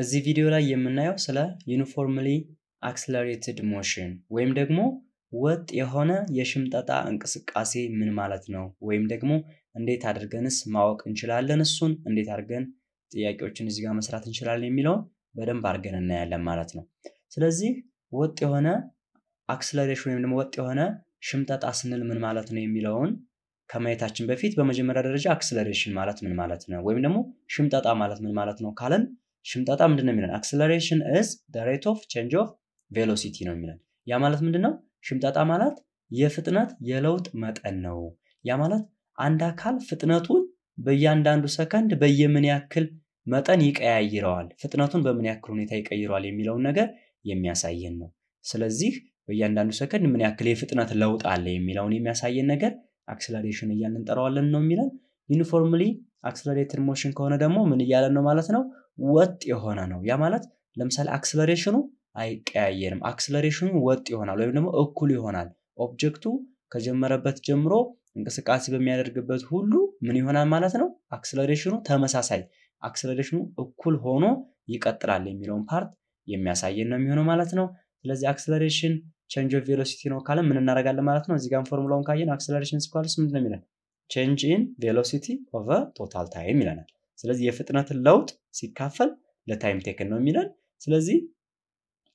እዚህ ቪዲዮ ላይ የምናየው ስለ ዩኒፎርምሊ አክስለሬትድ ሞሽን ወይም ደግሞ ወጥ የሆነ የሽምጠጣ እንቅስቃሴ ምን ማለት ነው፣ ወይም ደግሞ እንዴት አድርገንስ ማወቅ እንችላለን፣ እሱን እንዴት አድርገን ጥያቄዎችን እዚህ ጋር መስራት እንችላለን የሚለውን በደንብ አድርገን እናያለን ማለት ነው። ስለዚህ ወጥ የሆነ አክስለሬሽን ወይም ደግሞ ወጥ የሆነ ሽምጠጣ ስንል ምን ማለት ነው የሚለውን ከማየታችን በፊት በመጀመሪያ ደረጃ አክስለሬሽን ማለት ምን ማለት ነው ወይም ደግሞ ሽምጠጣ ማለት ምን ማለት ነው ካለን ሽምጣጣ ምንድን ነው የሚለን? አክስለሬሽን እዝ ሬት ኦፍ ቼንጅ ኦፍ ቬሎሲቲ ነው የሚለን። ያ ማለት ምንድን ነው? ሽምጣጣ ማለት የፍጥነት የለውጥ መጠን ነው። ያ ማለት አንድ አካል ፍጥነቱን በእያንዳንዱ ሰከንድ በየምን ያክል መጠን ይቀያይረዋል፣ ፍጥነቱን በምን ያክል ሁኔታ ይቀይረዋል የሚለውን ነገር የሚያሳየን ነው። ስለዚህ በእያንዳንዱ ሰከንድ ምን ያክል የፍጥነት ለውጥ አለ የሚለውን የሚያሳየን ነገር አክስለሬሽን እያንንጠረዋለን ነው የሚለን። ዩኒፎርምሊ አክስለሬትድ ሞሽን ከሆነ ደግሞ ምን እያለን ነው ማለት ነው ወጥ የሆነ ነው። ያ ማለት ለምሳሌ አክስለሬሽኑ አይቀያየርም። አክስለሬሽኑ ወጥ ይሆናል ወይም ደግሞ እኩል ይሆናል። ኦብጀክቱ ከጀመረበት ጀምሮ እንቅስቃሴ በሚያደርግበት ሁሉ ምን ይሆናል ማለት ነው? አክስለሬሽኑ ተመሳሳይ አክስለሬሽኑ እኩል ሆኖ ይቀጥላል የሚለውን ፓርት የሚያሳየን ነው የሚሆነው ማለት ነው። ስለዚህ አክስለሬሽን ቼንጅ ኦፍ ቬሎሲቲ ነው ካለ ምን እናደርጋለን ማለት ነው። እዚጋም ፎርሙላውን ካየን አክስለሬሽን ስኳልስ ምንድን ነው የሚለን? ቼንጅ ኢን ቬሎሲቲ ኦቨር ቶታል ታይም ይለናል። ስለዚህ የፍጥነትን ለውጥ ሲካፈል ለታይም ቴክን ነው የሚለን። ስለዚህ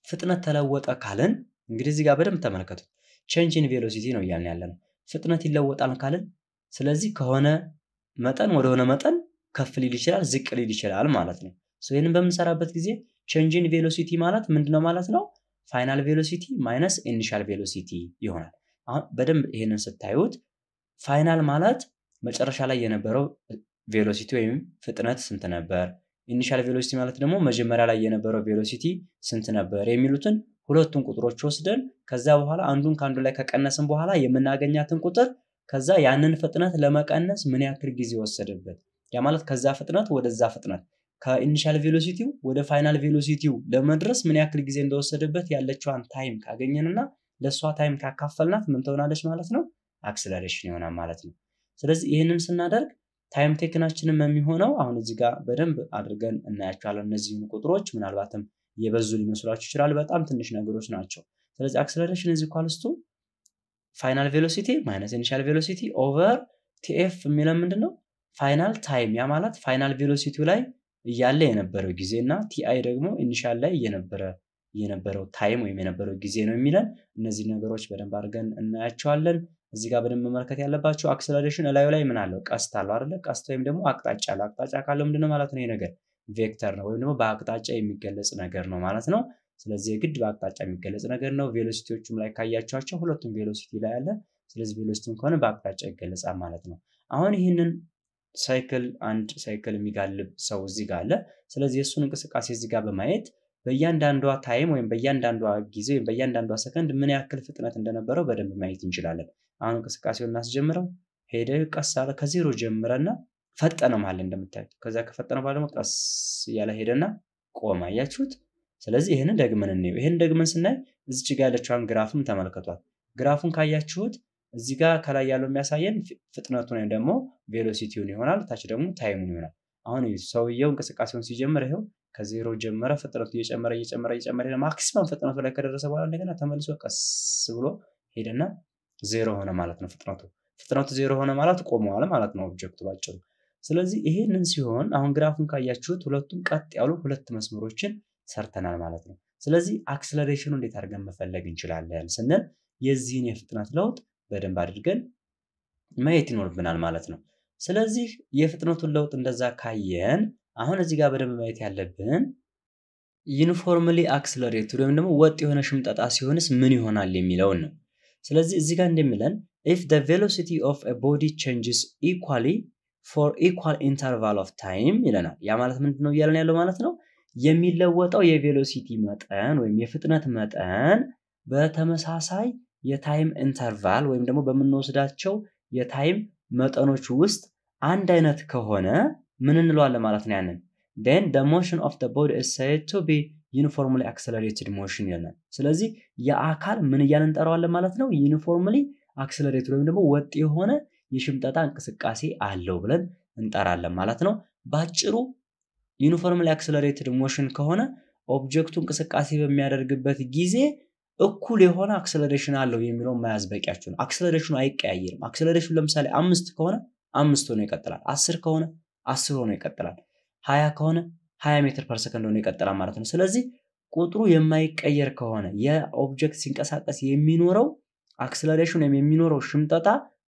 ፍጥነት ተለወጠ ካልን እንግዲህ እዚህ ጋር በደንብ ተመልከቱት። ቼንጅ ኢን ቬሎሲቲ ነው እያልን ያለ ፍጥነት ይለወጣል ካልን ስለዚህ ከሆነ መጠን ወደሆነ መጠን ከፍ ሊል ይችላል፣ ዝቅ ሊል ይችላል ማለት ነው። ይህንን በምንሰራበት ጊዜ ቼንጅን ቬሎሲቲ ማለት ምንድነው ማለት ነው? ፋይናል ቬሎሲቲ ማይነስ ኢኒሻል ቬሎሲቲ ይሆናል። አሁን በደንብ ይህንን ስታዩት ፋይናል ማለት መጨረሻ ላይ የነበረው ቬሎሲቲ ወይም ፍጥነት ስንት ነበር፣ ኢኒሻል ቬሎሲቲ ማለት ደግሞ መጀመሪያ ላይ የነበረው ቬሎሲቲ ስንት ነበር የሚሉትን ሁለቱን ቁጥሮች ወስደን ከዛ በኋላ አንዱን ከአንዱ ላይ ከቀነስን በኋላ የምናገኛትን ቁጥር ከዛ ያንን ፍጥነት ለመቀነስ ምን ያክል ጊዜ ወሰደበት፣ ያ ማለት ከዛ ፍጥነት ወደዛ ፍጥነት ከኢኒሻል ቬሎሲቲው ወደ ፋይናል ቬሎሲቲው ለመድረስ ምን ያክል ጊዜ እንደወሰደበት ያለችዋን ታይም ካገኘንና ለእሷ ታይም ካካፈልናት ምን ትሆናለች ማለት ነው? አክስለሬሽን ይሆናል ማለት ነው። ስለዚህ ይህንን ስናደርግ ታይም ቴክናችንም የሚሆነው አሁን እዚህ ጋር በደንብ አድርገን እናያቸዋለን። እነዚህን ቁጥሮች ምናልባትም የበዙ ሊመስሏችሁ ይችላል። በጣም ትንሽ ነገሮች ናቸው። ስለዚህ አክስለሬሽን እዚህ ኳልስቱ ፋይናል ቬሎሲቲ ማይነስ ኢኒሻል ቬሎሲቲ ኦቨር ቲኤፍ የሚለው ምንድን ነው? ፋይናል ታይም። ያ ማለት ፋይናል ቬሎሲቲው ላይ እያለ የነበረው ጊዜ እና ቲአይ ደግሞ ኢኒሻል ላይ እየነበረ የነበረው ታይም ወይም የነበረው ጊዜ ነው የሚለን። እነዚህ ነገሮች በደንብ አድርገን እናያቸዋለን። እዚህ ጋር በደንብ መመልከት ያለባቸው አክሰለሬሽን እላዩ ላይ ምን አለው? ቀስት አለው አይደለ? ቀስት ወይም ደግሞ አቅጣጫ አለው። አቅጣጫ ካለው ምንድነው ማለት ነው? ይሄ ነገር ቬክተር ነው ወይም ደግሞ በአቅጣጫ የሚገለጽ ነገር ነው ማለት ነው። ስለዚህ የግድ በአቅጣጫ የሚገለጽ ነገር ነው። ቬሎሲቲዎቹም ላይ ካያቸዋቸው ሁለቱም ቬሎሲቲ ላይ አለ። ስለዚህ ቬሎሲቲም ከሆነ በአቅጣጫ ይገለጻል ማለት ነው። አሁን ይህንን ሳይክል አንድ ሳይክል የሚጋልብ ሰው እዚህ ጋር አለ። ስለዚህ የእሱን እንቅስቃሴ እዚህ ጋር በማየት በእያንዳንዷ ታይም ወይም በእያንዳንዷ ጊዜ ወይም በእያንዳንዷ ሰከንድ ምን ያክል ፍጥነት እንደነበረው በደንብ ማየት እንችላለን። አሁን እንቅስቃሴውን እናስጀምረው። ሄደ ቀስ አለ ከዜሮ ጀምረና ፈጠነ መሀል እንደምታዩት። ከዛ ከፈጠነ በኋላ ደግሞ ቀስ እያለ ሄደና ቆመ። አያችሁት? ስለዚህ ይህንን ደግመን እንየው። ይህንን ደግመን ስናይ እዚች ጋ ያለችዋን ግራፍም ተመልከቷል። ግራፉን ካያችሁት እዚ ጋር ከላይ ያለው የሚያሳየን ፍጥነቱን ወይም ደግሞ ቬሎሲቲውን ይሆናል። ታች ደግሞ ታይሙን ይሆናል። አሁን ሰውየው እንቅስቃሴውን ሲጀምር ይኸው ከዜሮ ጀመረ። ፍጥነቱ እየጨመረ እየጨመረ እየጨመረ ማክሲማም ፍጥነቱ ላይ ከደረሰ በኋላ እንደገና ተመልሶ ቀስ ብሎ ሄደና ዜሮ ሆነ ማለት ነው ፍጥነቱ። ፍጥነቱ ዜሮ ሆነ ማለት ቆመዋል ማለት ነው ኦብጀክቱ ባጭሩ። ስለዚህ ይሄንን ሲሆን አሁን ግራፉን ካያችሁት ሁለቱም ቀጥ ያሉ ሁለት መስመሮችን ሰርተናል ማለት ነው። ስለዚህ አክስለሬሽኑ እንዴት አድርገን መፈለግ እንችላለን ስንል የዚህን የፍጥነት ለውጥ በደንብ አድርገን ማየት ይኖርብናል ማለት ነው። ስለዚህ የፍጥነቱን ለውጥ እንደዛ ካየን አሁን እዚህ ጋር በደንብ ማየት ያለብን ዩኒፎርምሊ አክስለሬትድ ወይም ደግሞ ወጥ የሆነ ሽምጠጣ ሲሆንስ ምን ይሆናል የሚለውን ነው። ስለዚህ እዚህ ጋር እንደሚለን ኢፍ ዘ ቬሎሲቲ ኦፍ አ ቦዲ ቼንጅስ ኢኳሊ ፎር ኢኳል ኢንተርቫል ኦፍ ታይም ይለናል። ያ ማለት ምንድን ነው እያለን ያለው ማለት ነው የሚለወጠው የቬሎሲቲ መጠን ወይም የፍጥነት መጠን በተመሳሳይ የታይም ኢንተርቫል ወይም ደግሞ በምንወስዳቸው የታይም መጠኖች ውስጥ አንድ አይነት ከሆነ ምን እንለዋለን ማለት ነው ያንን ደን ደ ሞሽን ኦፍ ደ ቦዲ ኢዝ ሴድ ቱ ቢ ዩኒፎርምሊ አክሰለሬትድ ሞሽን ይለናል። ስለዚህ የአካል ምን እያልን እንጠራዋለን ማለት ነው? ዩኒፎርምሊ አክሰለሬትድ ወይም ደግሞ ወጥ የሆነ የሽምጠጣ እንቅስቃሴ አለው ብለን እንጠራለን ማለት ነው። በአጭሩ ዩኒፎርምሊ አክሰለሬትድ ሞሽን ከሆነ ኦብጀክቱ እንቅስቃሴ በሚያደርግበት ጊዜ እኩል የሆነ አክሰለሬሽን አለው የሚለው መያዝ በቂያችሁ ነው። አክሰለሬሽኑ አይቀያየርም። አክሰለሬሽኑ ለምሳሌ አምስት ከሆነ አምስት ሆኖ ይቀጥላል። አስር ከሆነ አስር ሆኖ ይቀጥላል። ሀያ ከሆነ 20 ሜትር ፐር ሰከንድ ሆኖ ይቀጥላል ማለት ነው። ስለዚህ ቁጥሩ የማይቀየር ከሆነ የኦብጀክት ሲንቀሳቀስ የሚኖረው አክስለሬሽን ወይም የሚኖረው ሽምጠጣ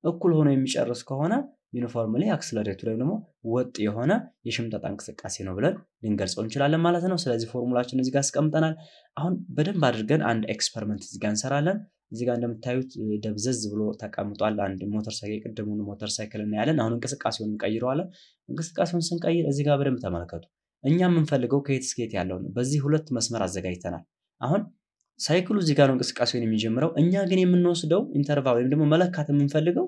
እኩል ሆኖ የሚጨርስ ከሆነ ዩኒፎርምሊ አክስለሬቱ ወይም ደግሞ ወጥ የሆነ የሽምጠጣ እንቅስቃሴ ነው ብለን ልንገልጸው እንችላለን ማለት ነው። ስለዚህ ፎርሙላችን እዚህ ጋር አስቀምጠናል። አሁን በደንብ አድርገን አንድ ኤክስፐሪመንት እዚህ ጋር እንሰራለን። እዚህ ጋር እንደምታዩት ደብዘዝ ብሎ ተቀምጧል። አንድ ሞተር ሳይክል የቅድሙን ሞተር ሳይክል እናያለን። አሁን እንቅስቃሴውን እንቀይረዋለን። እንቅስቃሴውን ስንቀይር እዚህ ጋር በደንብ ተመልከቱ። እኛ የምንፈልገው ከየት እስከየት ያለው ነው። በዚህ ሁለት መስመር አዘጋጅተናል። አሁን ሳይክሉ እዚህ ጋር ነው እንቅስቃሴውን የሚጀምረው። እኛ ግን የምንወስደው ኢንተርቫል ወይም ደግሞ መለካት የምንፈልገው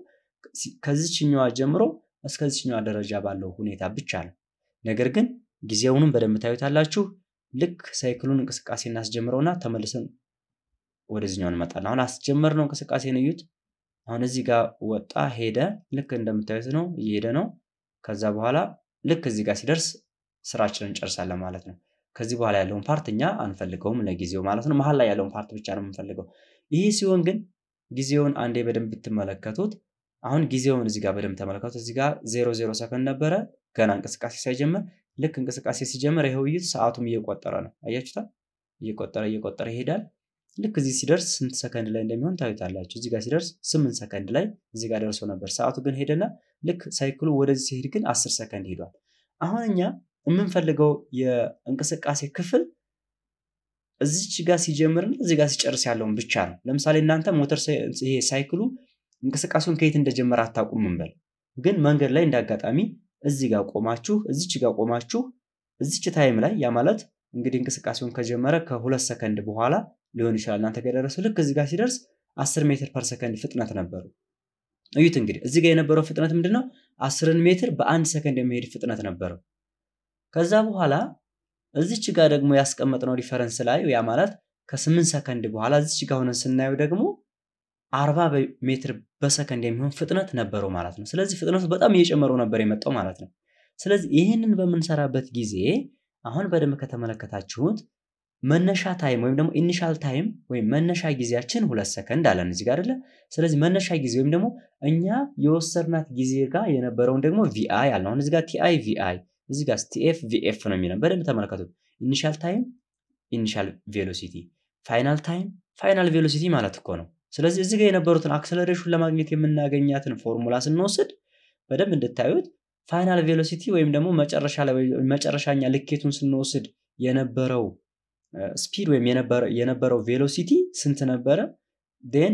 ከዚችኛዋ ጀምሮ እስከዚችኛዋ ደረጃ ባለው ሁኔታ ብቻ ነው። ነገር ግን ጊዜውንም በደንብ ታዩታላችሁ። ልክ ሳይክሉን እንቅስቃሴ እናስጀምረውና ተመልሰን ወደዚኛው እንመጣለን። አሁን አስጀመርነው እንቅስቃሴን እዩት። አሁን እዚህ ጋር ወጣ ሄደ። ልክ እንደምታዩት ነው እየሄደ ነው። ከዛ በኋላ ልክ እዚህ ጋር ሲደርስ ስራችንን እንጨርሳለን ማለት ነው። ከዚህ በኋላ ያለውን ፓርት እኛ አንፈልገውም ለጊዜው ማለት ነው። መሀል ላይ ያለውን ፓርት ብቻ ነው የምንፈልገው። ይህ ሲሆን ግን ጊዜውን አንዴ በደንብ ብትመለከቱት አሁን ጊዜውን እዚህ ጋር በደንብ ተመለከቱት። እዚህ ጋር ዜሮ ዜሮ ሰከንድ ነበረ ገና እንቅስቃሴ ሳይጀምር። ልክ እንቅስቃሴ ሲጀምር ይሄ ውይይት ሰዓቱም እየቆጠረ ነው። አያችሁታል? እየቆጠረ እየቆጠረ ይሄዳል። ልክ እዚህ ሲደርስ ስንት ሰከንድ ላይ እንደሚሆን ታዩታላችሁ። እዚህ ጋር ሲደርስ ስምንት ሰከንድ ላይ እዚህ ጋር ደርሶ ነበር። ሰዓቱ ግን ሄደና ልክ ሳይክሉ ወደዚህ ሲሄድ ግን አስር ሰከንድ ሄዷል። አሁን እኛ የምንፈልገው የእንቅስቃሴ ክፍል እዚች ጋር ሲጀምርና እዚህ ጋር ሲጨርስ ያለውን ብቻ ነው። ለምሳሌ እናንተ ሞተር ይሄ ሳይክሉ እንቅስቃሴውን ከየት እንደጀመረ አታቁም ምንበል ግን መንገድ ላይ እንዳጋጣሚ እዚህ ጋር ቆማችሁ እዚች ጋር ቆማችሁ እዚች ታይም ላይ ያ ማለት እንግዲህ እንቅስቃሴውን ከጀመረ ከሁለት ሰከንድ በኋላ ሊሆን ይችላል። እናንተ ጋር የደረሰው ልክ እዚ ጋር ሲደርስ 10 ሜትር ፐር ሰከንድ ፍጥነት ነበሩ። እዩት እንግዲህ እዚ ጋር የነበረው ፍጥነት ምንድነው? አስርን ሜትር በአንድ ሰከንድ የሚሄድ ፍጥነት ነበረው። ከዛ በኋላ እዚች ጋር ደግሞ ያስቀመጥነው ሪፈረንስ ላይ ያ ማለት ከስምንት ሰከንድ በኋላ እዚች ጋር ሆነን ስናየው ደግሞ አርባ ሜትር በሰከንድ የሚሆን ፍጥነት ነበረው ማለት ነው። ስለዚህ ፍጥነቱ በጣም እየጨመረው ነበር የመጣው ማለት ነው። ስለዚህ ይህንን በምንሰራበት ጊዜ አሁን በደንብ ከተመለከታችሁት መነሻ ታይም ወይም ደግሞ ኢኒሻል ታይም ወይም መነሻ ጊዜያችን ሁለት ሰከንድ አለን እዚህ ጋር አይደለ? ስለዚህ መነሻ ጊዜ ወይም ደግሞ እኛ የወሰድናት ጊዜ ጋር የነበረውን ደግሞ ቪአይ አለ። አሁን እዚህ ጋር ቲአይ ቪአይ እዚህ ጋር ስቲኤፍ ቪኤፍ ነው የሚለው በደንብ ተመለከቱት ኢኒሻል ታይም ኢኒሻል ቬሎሲቲ፣ ፋይናል ታይም ፋይናል ቬሎሲቲ ማለት እኮ ነው። ስለዚህ እዚህ ጋር የነበሩትን አክሰለሬሽን ለማግኘት የምናገኛትን ፎርሙላ ስንወስድ በደንብ እንድታዩት ፋይናል ቬሎሲቲ ወይም ደግሞ መጨረሻኛ ልኬቱን ስንወስድ የነበረው ስፒድ ወይም የነበረው ቬሎሲቲ ስንት ነበረ? ን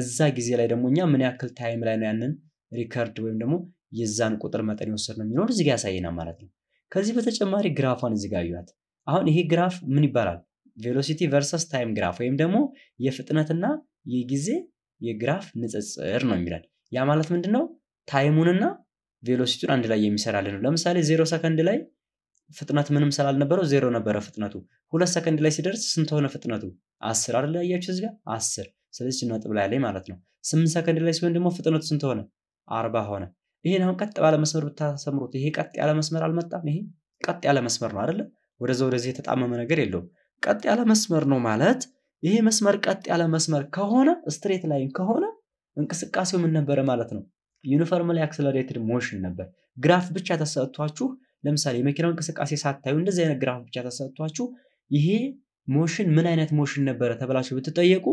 እዛ ጊዜ ላይ ደግሞ እኛ ምን ያክል ታይም ላይ ነው ያንን ሪከርድ ወይም ደግሞ የዛን ቁጥር መጠን የወሰድ ነው የሚለውን እዚጋ ያሳየናል ማለት ነው። ከዚህ በተጨማሪ ግራፏን እዚጋ ያዩት አሁን ይሄ ግራፍ ምን ይባላል? ቬሎሲቲ ቨርሰስ ታይም ግራፍ ወይም ደግሞ የፍጥነትና የጊዜ የግራፍ ንጽጽር ነው የሚላል። ያ ማለት ምንድን ነው? ታይሙንና ቬሎሲቲውን አንድ ላይ የሚሰራልን ነው። ለምሳሌ ዜሮ ሰከንድ ላይ ፍጥነት ምንም ስላልነበረው ዜሮ ነበረ ፍጥነቱ። ሁለት ሰከንድ ላይ ሲደርስ ስንት ሆነ ፍጥነቱ? አስር አይደል? ያያችሁ እዚጋ አስር። ስለዚህ ነጥብ ላይ ላይ ማለት ነው። ስምንት ሰከንድ ላይ ሲሆን ደግሞ ፍጥነቱ ስንት ሆነ? አርባ ሆነ። ይሄን አሁን ቀጥ ባለ መስመር ብታሰምሩት ይሄ ቀጥ ያለ መስመር አልመጣም። ይሄ ቀጥ ያለ መስመር ነው አይደለ? ወደዛ ወደዚህ የተጣመመ ነገር የለውም። ቀጥ ያለ መስመር ነው ማለት ይሄ መስመር ቀጥ ያለ መስመር ከሆነ ስትሬት ላይን ከሆነ እንቅስቃሴው ምን ነበረ ማለት ነው? ዩኒፎርምሊ አክሰለሬትድ ሞሽን ነበር። ግራፍ ብቻ ተሰጥቷችሁ ለምሳሌ የመኪናው እንቅስቃሴ ሳታዩ እንደዚህ አይነት ግራፍ ብቻ ተሰጥቷችሁ ይሄ ሞሽን ምን አይነት ሞሽን ነበረ ተብላችሁ ብትጠየቁ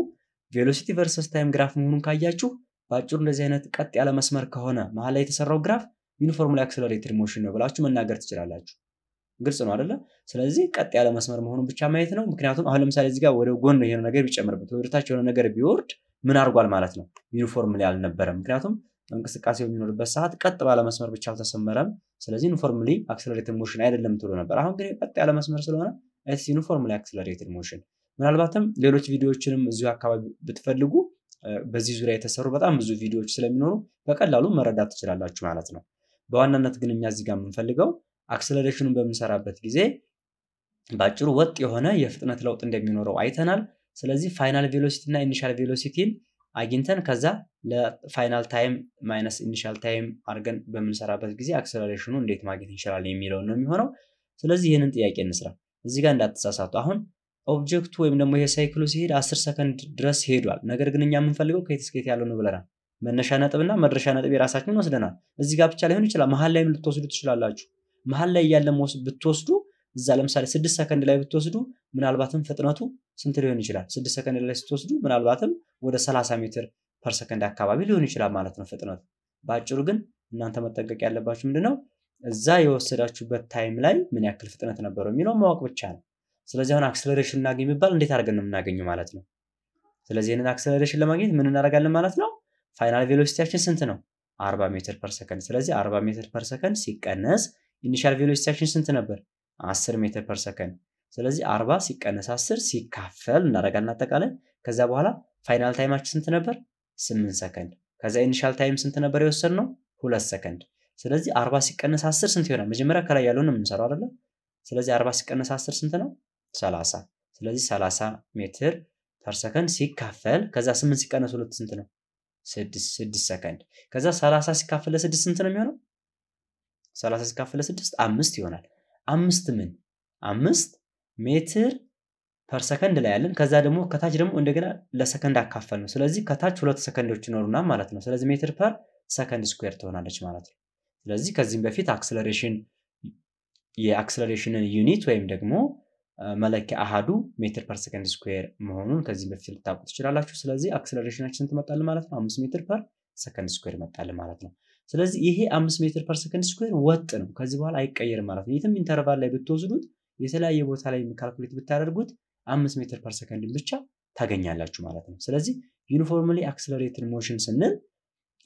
ቬሎሲቲ ቨርሰስ ታይም ግራፍ መሆኑን ካያችሁ በአጭሩ እንደዚህ አይነት ቀጥ ያለ መስመር ከሆነ መሀል ላይ የተሰራው ግራፍ ዩኒፎርምሊ አክሰለሬትድ ሞሽን ነው ብላችሁ መናገር ትችላላችሁ። ግልጽ ነው አደለ? ስለዚህ ቀጥ ያለ መስመር መሆኑን ብቻ ማየት ነው። ምክንያቱም አሁን ለምሳሌ እዚህ ጋር ወደ ጎን የሆነ ነገር ቢጨምርበት፣ ወደታች የሆነ ነገር ቢወርድ ምን አድርጓል ማለት ነው? ዩኒፎርምሊ አልነበረም። ምክንያቱም እንቅስቃሴ በሚኖርበት ሰዓት ቀጥ ባለ መስመር ብቻ አልተሰመረም። ስለዚህ ዩኒፎርምሊ አክሰለሬትድ ሞሽን አይደለም ትሎ ነበር። አሁን ግን ቀጥ ያለ መስመር ስለሆነ ኢትስ ዩኒፎርምሊ አክሰለሬትድ ሞሽን። ምናልባትም ሌሎች ቪዲዮዎችንም እዚሁ አካባቢ ብትፈልጉ በዚህ ዙሪያ የተሰሩ በጣም ብዙ ቪዲዮዎች ስለሚኖሩ በቀላሉ መረዳት ትችላላችሁ ማለት ነው። በዋናነት ግን እኛ እዚህ ጋር የምንፈልገው አክስለሬሽኑን በምንሰራበት ጊዜ በአጭሩ ወጥ የሆነ የፍጥነት ለውጥ እንደሚኖረው አይተናል። ስለዚህ ፋይናል ቬሎሲቲ እና ኢኒሻል ቬሎሲቲን አግኝተን ከዛ ለፋይናል ታይም ማይነስ ኢኒሻል ታይም አድርገን በምንሰራበት ጊዜ አክስለሬሽኑ እንዴት ማግኘት እንችላለን የሚለውን ነው የሚሆነው። ስለዚህ ይህንን ጥያቄ እንስራ። እዚህ ጋር እንዳትሳሳቱ አሁን ኦብጀክቱ ወይም ደግሞ ይሄ ሳይክሉ ሲሄድ አስር ሰከንድ ድረስ ሄዷል። ነገር ግን እኛ የምንፈልገው ከየት እስከየት ያለው ነው ብለናል። መነሻ ነጥብና መድረሻ ነጥብ የራሳችንን ወስደናል። እዚህ ጋር ብቻ ላይሆን ይችላል። መሀል ላይም ልትወስዱ ትችላላችሁ። መሀል ላይ ያለ ብትወስዱ እዛ ለምሳሌ ስድስት ሰከንድ ላይ ብትወስዱ ምናልባትም ፍጥነቱ ስንት ሊሆን ይችላል? ስድስት ሰከንድ ላይ ስትወስዱ ምናልባትም ወደ ሰላሳ ሜትር ፐር ሰከንድ አካባቢ ሊሆን ይችላል ማለት ነው ፍጥነቱ። በአጭሩ ግን እናንተ መጠንቀቅ ያለባችሁ ምንድነው እዛ የወሰዳችሁበት ታይም ላይ ምን ያክል ፍጥነት ነበረው የሚለው ማወቅ ብቻ ነው። ስለዚህ አሁን አክሰለሬሽን እናገኝ የሚባል እንዴት አድርገን ነው የምናገኘው ማለት ነው። ስለዚህ ይህንን አክሰለሬሽን ለማግኘት ምን እናደርጋለን ማለት ነው። ፋይናል ቬሎሲቲያችን ስንት ነው? አርባ ሜትር ፐር ሰከንድ። ስለዚህ አርባ ሜትር ፐር ሰከንድ ሲቀነስ ኢኒሻል ቬሎሲቲያችን ስንት ነበር? አስር ሜትር ፐር ሰከንድ። ስለዚህ አርባ ሲቀነስ አስር ሲካፈል እናደርጋለን አጠቃላይ። ከዛ በኋላ ፋይናል ታይማችን ስንት ነበር? 8 ሰከንድ። ከዛ ኢኒሻል ታይም ስንት ነበር የወሰድ ነው? ሁለት ሰከንድ። ስለዚህ አርባ ሲቀነስ አስር ስንት ይሆናል? መጀመሪያ ከላይ ያለውን የምንሰራው አይደለም። ስለዚህ አርባ ሲቀነስ አስር ስንት ነው? 30 ስለዚህ 30 ሜትር ፐር ሰከንድ ሲካፈል ከዛ 8 ሲቀነስ 2 ስንት ነው? 6 6 ሰከንድ። ከዛ 30 ሲካፈል ለ6 ስንት ነው የሚሆነው? 30 ሲካፈል ለ6 አምስት ይሆናል። አምስት ምን አምስት ሜትር ፐር ሰከንድ ላይ ያለን ከዛ ደግሞ ከታች ደግሞ እንደገና ለሰከንድ አካፈል ነው። ስለዚህ ከታች ሁለት ሰከንዶች ይኖሩና ማለት ነው። ስለዚህ ሜትር ፐር ሰከንድ ስኩዌር ትሆናለች ማለት ነው። ስለዚህ ከዚህም በፊት አክስለሬሽን የአክስለሬሽንን ዩኒት ወይም ደግሞ መለኪያ አሃዱ ሜትር ፐር ሰከንድ ስኩዌር መሆኑን ከዚህ በፊት ልታውቁ ትችላላችሁ። ስለዚህ አክስለሬሽናችን ትመጣል ማለት ነው። አምስት ሜትር ፐር ሰከንድ ስኩዌር መጣል ማለት ነው። ስለዚህ ይሄ አምስት ሜትር ፐር ሰከንድ ስኩዌር ወጥ ነው። ከዚህ በኋላ አይቀየርም ማለት ነው። የትም ኢንተርቫል ላይ ብትወስዱት የተለያየ ቦታ ላይ ካልኩሌት ብታደርጉት አምስት ሜትር ፐር ሰከንድን ብቻ ታገኛላችሁ ማለት ነው። ስለዚህ ዩኒፎርምሊ አክስለሬትድ ሞሽን ስንል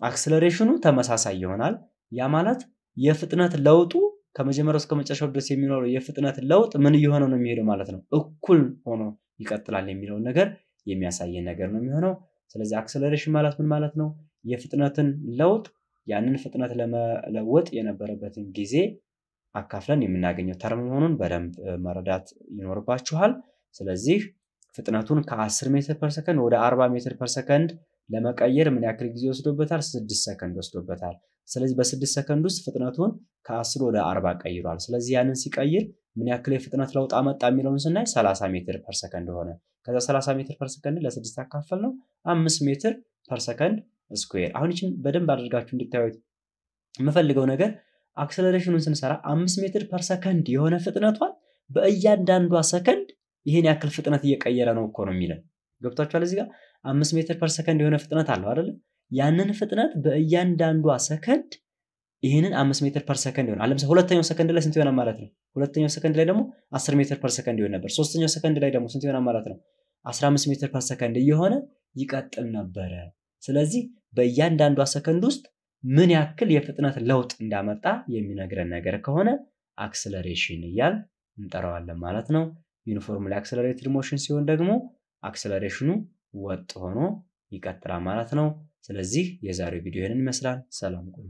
አክስለሬሽኑ ተመሳሳይ ይሆናል። ያ ማለት የፍጥነት ለውጡ ከመጀመሪያው እስከ መጨረሻው ድረስ የሚኖረው የፍጥነት ለውጥ ምን እየሆነ ነው የሚሄደው ማለት ነው። እኩል ሆኖ ይቀጥላል የሚለውን ነገር የሚያሳየን ነገር ነው የሚሆነው። ስለዚህ አክሰለሬሽን ማለት ምን ማለት ነው? የፍጥነትን ለውጥ ያንን ፍጥነት ለመለወጥ የነበረበትን ጊዜ አካፍለን የምናገኘው ተርም መሆኑን በደንብ መረዳት ይኖርባችኋል። ስለዚህ ፍጥነቱን ከ10 ሜትር ፐር ሰከንድ ወደ 40 ሜትር ፐር ሰከንድ ለመቀየር ምን ያክል ጊዜ ወስዶበታል? ስድስት ሰከንድ ወስዶበታል። ስለዚህ በስድስት ሰከንድ ውስጥ ፍጥነቱን ከአስር ወደ አርባ ቀይሯል። ስለዚህ ያንን ሲቀይር ምን ያክል የፍጥነት ለውጥ አመጣ የሚለውን ስናይ 30 ሜትር ፐር ሰከንድ ሆነ። ከዛ 30 ሜትር ፐር ሰከንድ ለስድስት አካፈል ነው አምስት ሜትር ፐር ሰከንድ ስኩዌር። አሁን ይችን በደንብ አድርጋችሁ እንድታዩት የምፈልገው ነገር አክሰለሬሽኑን ስንሰራ አምስት ሜትር ፐር ሰከንድ የሆነ ፍጥነቷን በእያንዳንዷ ሰከንድ ይህን ያክል ፍጥነት እየቀየረ ነው እኮ ነው የሚለን። ገብቷችኋል? እዚህ ጋር አምስት ሜትር ፐር ሰከንድ የሆነ ፍጥነት አለው አይደለም? ያንን ፍጥነት በእያንዳንዷ ሰከንድ ይህንን አምስት ሜትር ፐር ሰከንድ ይሆናል። ለምሳሌ ሁለተኛው ሰከንድ ላይ ስንት ይሆናል ማለት ነው? ሁለተኛው ሰከንድ ላይ ደግሞ አስር ሜትር ፐር ሰከንድ ይሆን ነበር። ሶስተኛው ሰከንድ ላይ ደግሞ ስንት ይሆናል ማለት ነው? አስራ አምስት ሜትር ፐር ሰከንድ እየሆነ ይቀጥል ነበረ። ስለዚህ በእያንዳንዷ ሰከንድ ውስጥ ምን ያክል የፍጥነት ለውጥ እንዳመጣ የሚነግረን ነገር ከሆነ አክስለሬሽን እያል እንጠራዋለን ማለት ነው። ዩኒፎርምሊ አክስለሬትድ ሞሽን ሲሆን ደግሞ አክስለሬሽኑ ወጥ ሆኖ ይቀጥላል ማለት ነው። ስለዚህ የዛሬው ቪዲዮ ይህንን ይመስላል። ሰላም ቆዩ።